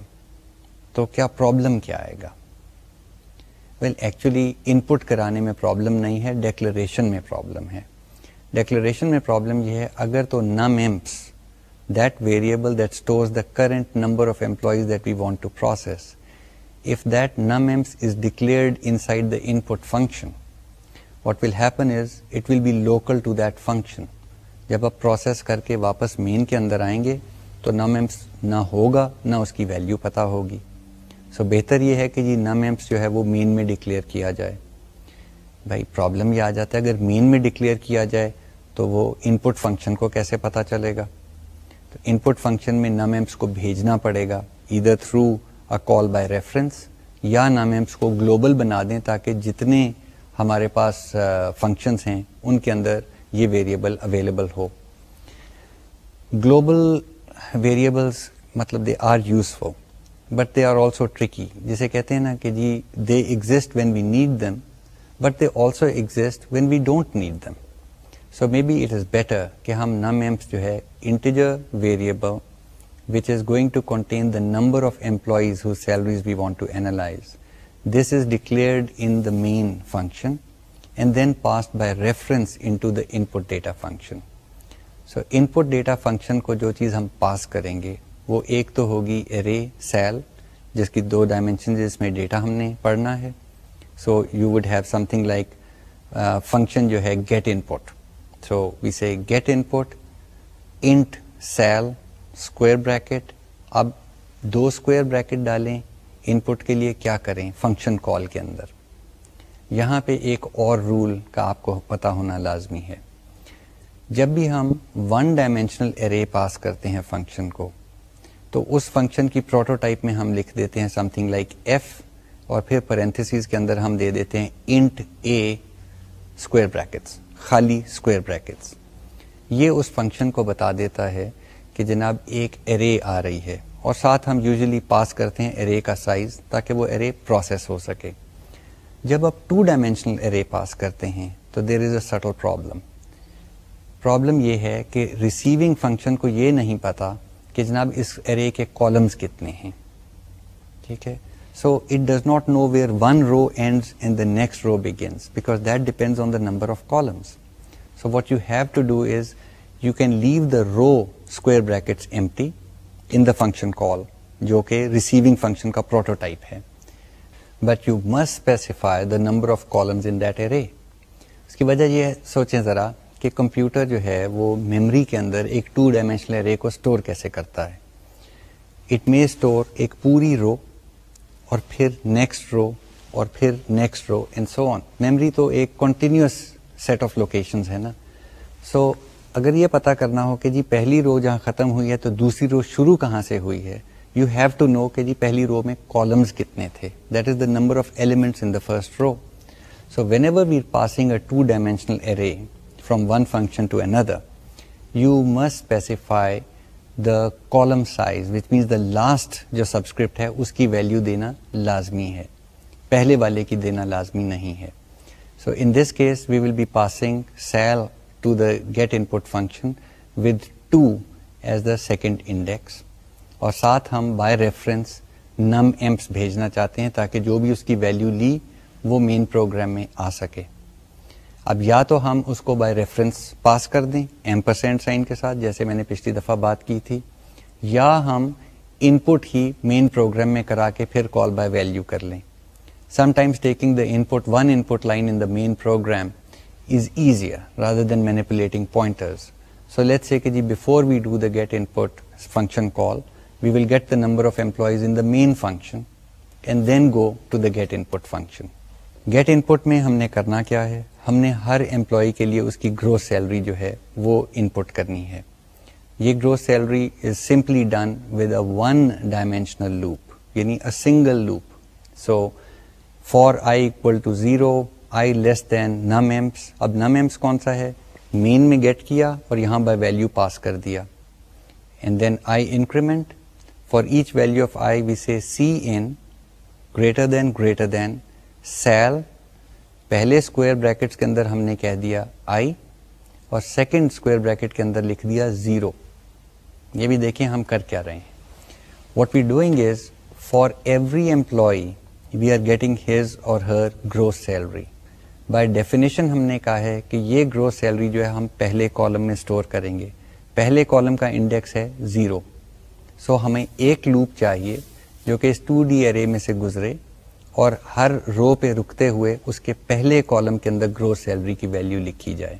तो क्या प्रॉब्लम क्या आएगा वेल एक्चुअली इनपुट कराने में प्रॉब्लम नहीं है डेक्लरेशन में प्रॉब्लम है डेक्लरेशन में प्रॉब्लम यह है अगर तो num emps that variable that stores the current number of employees that we want to process. If that numEmps is declared inside the input function, what will happen is it will be local to that function जब आप process करके वापस main के अंदर आएंगे तो नम AIIMS ना होगा ना उसकी वैल्यू पता होगी सो so, बेहतर ये है कि जी नम एम्स जो है वो मेन में डिक्लेयर किया जाए भाई प्रॉब्लम ये आ जाता है अगर मेन में डिक्लेयर किया जाए तो वो इनपुट फंक्शन को कैसे पता चलेगा तो इनपुट फंक्शन में नम एम्स को भेजना पड़ेगा इधर through a call by reference या नम एम्स को ग्लोबल बना दें ताकि जितने हमारे पास फंक्शंस हैं उनके अंदर ये वेरिएबल अवेलेबल हो ग्लोबल वेरिएबल्स मतलब they are useful but they are also tricky जिसे कहते हैं ना कि जी they exist when we need them but they also exist when we don't need them so maybe it is better कि हम num emps जो है integer variable which is going to contain the number of employees who salaries we want to analyse This is declared in the main function and then passed by reference into the input data function. So input data function को जो चीज़ हम पास करेंगे वो एक तो होगी array cell जिसकी दो डायमेंशन जिसमें डेटा हमने पढ़ना है so you would have something like function जो है get input so we say get input int sal square bracket अब दो स्क्वायर ब्रैकेट डालें इनपुट के लिए क्या करें फंक्शन कॉल के अंदर यहाँ पे एक और रूल का आपको पता होना लाजमी है जब भी हम वन डायमेंशनल एरे पास करते हैं फंक्शन को तो उस फंक्शन की प्रोटोटाइप में हम लिख देते हैं समथिंग लाइक एफ और फिर परेंथेसिस के अंदर हम दे देते हैं इंट ए स्क्वायर ब्रैकेट्स खाली स्क्वायर ब्रैकेट्स ये उस फंक्शन को बता देता है कि जनाब एक एरे आ रही है और साथ हम यूजुअली पास करते हैं एरे का साइज़ ताकि वो एरे प्रोसेस हो सके जब आप टू डायमेंशनल एरे पास करते हैं तो there is a subtle problem problem ये है कि रिसीविंग फंक्शन को ये नहीं पता कि जनाब इस एरे के कॉलम्स कितने हैं ठीक है so it does not know where one row ends and the next row begins because that depends on the number of columns so what you have to do is you can leave the row square brackets empty in the function call जो कि receiving function का prototype है but you must specify the number of columns in that array उसकी वजह यह सोचें ज़रा कि कंप्यूटर जो है वो मेमोरी के अंदर एक टू डायमेंशनल एरे को स्टोर कैसे करता है इट मे स्टोर एक पूरी रो और फिर नेक्स्ट रो और फिर next row and so on memory तो एक कॉन्टीन्यूस सेट ऑफ लोकेशंस है ना सो so, अगर ये पता करना हो कि जी पहली रो जहां ख़त्म हुई है तो दूसरी रो शुरू कहाँ से हुई है यू हैव टू नो कि जी पहली रो में कॉलम्स कितने थे that is the number of elements in the first row so whenever we passing a two dimensional array from one function to another, you must specify the column size which means the last जो subscript है उसकी value देना लाजमी है पहले वाले की देना लाजमी नहीं है so in this case we will be passing sal to the get input function with 2 as the second index और साथ हम by reference num एम्प्स भेजना चाहते हैं ताकि जो भी उसकी वैल्यू ली वो मेन प्रोग्राम में आ सके अब या तो हम उसको बाय रेफरेंस पास कर दें एम परसेंट साइन के साथ जैसे मैंने पिछली दफ़ा बात की थी या हम इनपुट ही मेन प्रोग्राम में करा के फिर कॉल बाय वैल्यू कर लें sometimes taking the input one input line in the main program is easier rather than manipulating pointers. So let's say that before we do the get input function call, we will get the number of employees in the main function and then go to the get input function. Get input में हमने करना क्या है हमने हर employ के लिए उसकी growth salary जो है वो इनपुट करनी है ये growth salary is simply done with a one dimensional loop यानी a single loop. So for i equal to zero i less than num emps अब नम एम्स कौन सा है मीन में गेट किया और यहाँ बाय वैल्यू पास कर दिया and then i increment for each value of i we say cin greater than greater than sal पहले स्क्वायर ब्रैकेट्स के अंदर हमने कह दिया आई और सेकंड स्क्वायर ब्रैकेट के अंदर लिख दिया ज़ीरो ये भी देखें हम कर क्या रहे हैं what we're doing is for every employee we are getting his or her gross salary by definition हमने कहा है कि ये ग्रोथ सैलरी जो है हम पहले कॉलम में स्टोर करेंगे पहले कॉलम का इंडेक्स है ज़ीरो सो so, हमें एक लूप चाहिए जो कि इस टू डी एरे में से गुजरे और हर रो पे रुकते हुए उसके पहले कॉलम के अंदर ग्रोथ सैलरी की वैल्यू लिखी जाए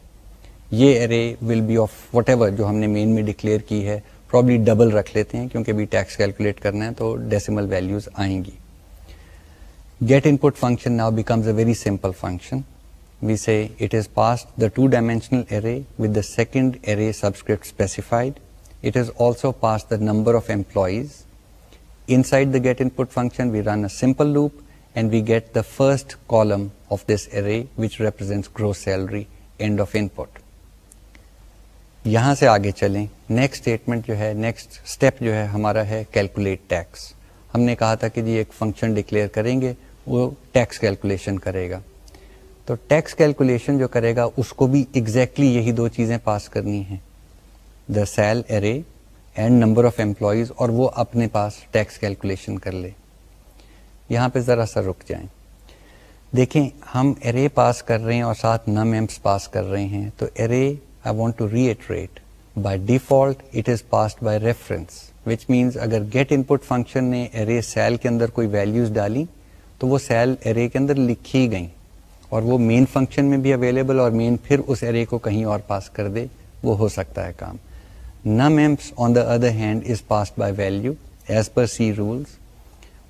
ये array will be of what जो हमने मेन में डिक्लेयर की है प्रॉब्ली डबल रख लेते हैं क्योंकि अभी टैक्स कैलकुलेट करना है तो डेसिमल वैल्यूज आएंगी get input function now becomes a very simple function we say it has passed the two-dimensional array with the second array subscript specified. It has also passed the number of employees. Inside the get input function, we run a simple loop and we get the first column of this array which represents gross salary, end of input. यहाँ से आगे चलें Next statement जो है next step जो है हमारा है कैलकुलेट टैक्स हमने कहा था कि जी एक फंक्शन डिक्लेयर करेंगे वो टैक्स कैलकुलेशन करेगा तो टैक्स कैलकुलेशन जो करेगा उसको भी एग्जैक्टली exactly यही दो चीज़ें पास करनी हैं the sal array and number of employees और वो अपने पास टैक्स कैलकुलेशन कर ले यहाँ पे ज़रा सा रुक जाएं देखें हम एरे पास कर रहे हैं और साथ नम एम्प्स पास कर रहे हैं तो array I want to reiterate by default it is passed by reference which means अगर गेट इनपुट फंक्शन ने एरे सेल के अंदर कोई वैल्यूज़ डाली तो वो सेल एरे के अंदर लिखी गई और वो मेन फंक्शन में भी अवेलेबल और मेन फिर उस एरे को कहीं और पास कर दे वो हो सकता है काम num emps on the other hand is pass by value as per C rules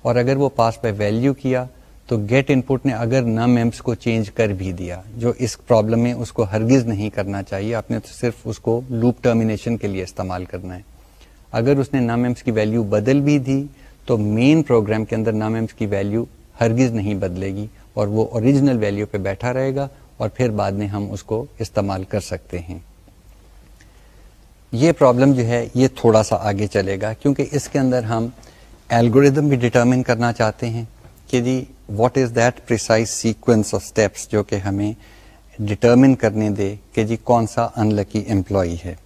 और अगर वो पास बाय वैल्यू किया तो गेट इनपुट ने अगर नम एम्प्स को चेंज कर भी दिया जो इस प्रॉब्लम में उसको हरगिज नहीं करना चाहिए आपने तो सिर्फ उसको लूप टर्मिनेशन के लिए इस्तेमाल करना है अगर उसने नम एम्प्स की वैल्यू बदल भी दी तो मेन प्रोग्राम के अंदर नम एम्प्स की वैल्यू हरगिज नहीं बदलेगी और वो ओरिजिनल वैल्यू पे बैठा रहेगा और फिर बाद में हम उसको इस्तेमाल कर सकते हैं ये प्रॉब्लम जो है ये थोड़ा सा आगे चलेगा क्योंकि इसके अंदर हम एल्गोरिदम भी डिटर्मिन करना चाहते हैं कि जी what is that precise sequence of steps जो कि हमें डिटर्मिन करने दे कि जी कौन सा अनलकी एम्प्लॉई है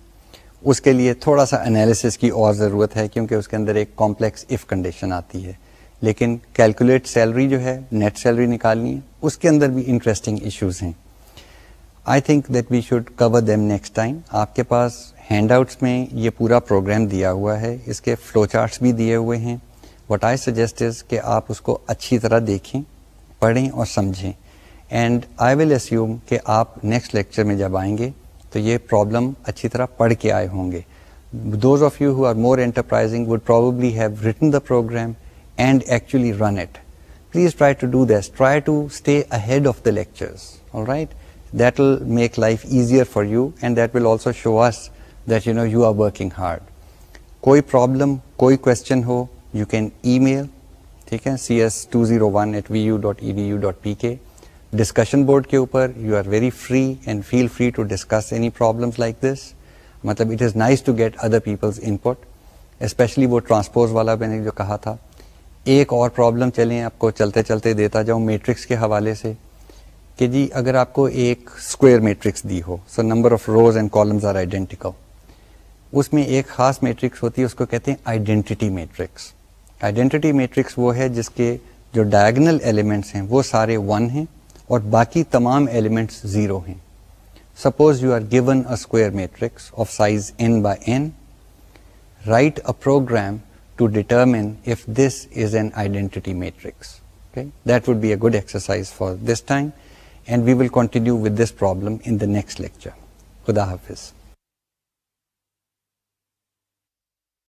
उसके लिए थोड़ा सा एनालिसिस की और ज़रूरत है क्योंकि उसके अंदर एक कॉम्प्लेक्स इफ़ कंडीशन आती है लेकिन कैलकुलेट सैलरी जो है नेट सैलरी निकालनी है उसके अंदर भी इंटरेस्टिंग इश्यूज हैं I think that we should cover them next time आपके पास हैंडआउट्स में ये पूरा प्रोग्राम दिया हुआ है इसके फ्लो चार्ट्स भी दिए हुए हैं वट आई सजेस्ट इज़ कि आप उसको अच्छी तरह देखें पढ़ें और समझें एंड आई विल अस्यूम कि आप नेक्स्ट लेक्चर में जब आएंगे तो ये प्रॉब्लम अच्छी तरह पढ़ के आए होंगे those of you who are more enterprising would probably have written the program and actually run it. Please try to do this. Try to stay ahead of the lectures, all right? That will make life easier for you and that will also show us that, you know, you are working hard. Koi problem, koi question ho, you can email, take a cs201 at vu.edu.pk. Discussion board ke upar, you are very free and feel free to discuss any problems like this. Matlab, it is nice to get other people's input, especially wo transpose wala bhenek jo kaha tha. एक और problem चलें आपको चलते चलते देता जाऊँ matrix के हवाले से कि जी अगर आपको एक स्क्वायर मैट्रिक्स दी हो सो number of rows and columns are identical उसमें एक ख़ास मैट्रिक्स होती है उसको कहते हैं आइडेंटिटी मैट्रिक्स आइडेंटिटी मैट्रिक्स वो है जिसके जो डायगनल एलिमेंट्स हैं वो सारे वन हैं और बाकी तमाम एलिमेंट्स ज़ीरो हैं suppose you are given a square matrix of size N by N right a program to determine if this is an identity matrix. Okay? That would be a good exercise for this time and we will continue with this problem in the next lecture. Khuda Hafiz.